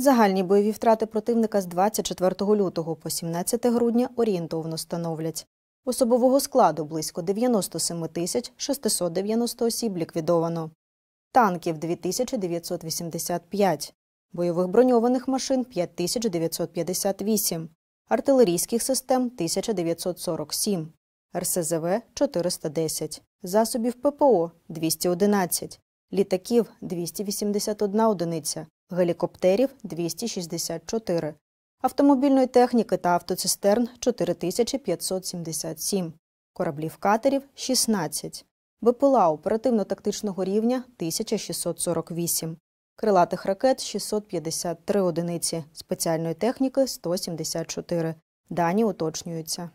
Загальні бойові втрати противника з 24 лютого по 17 грудня орієнтовно становлять. Особового складу близько 97 тисяч 690 осіб ліквідовано, танків 2985, бойових броньованих машин 5958, артилерійських систем 1947, РСЗВ 410, засобів ППО 211, літаків 281 одиниця гелікоптерів 264, автомобільної техніки та автоцистерн 4577, кораблів катерів 16, БПЛА оперативно-тактичного рівня 1648, крилатих ракет 653 одиниці, спеціальної техніки 174. Дані уточнюються.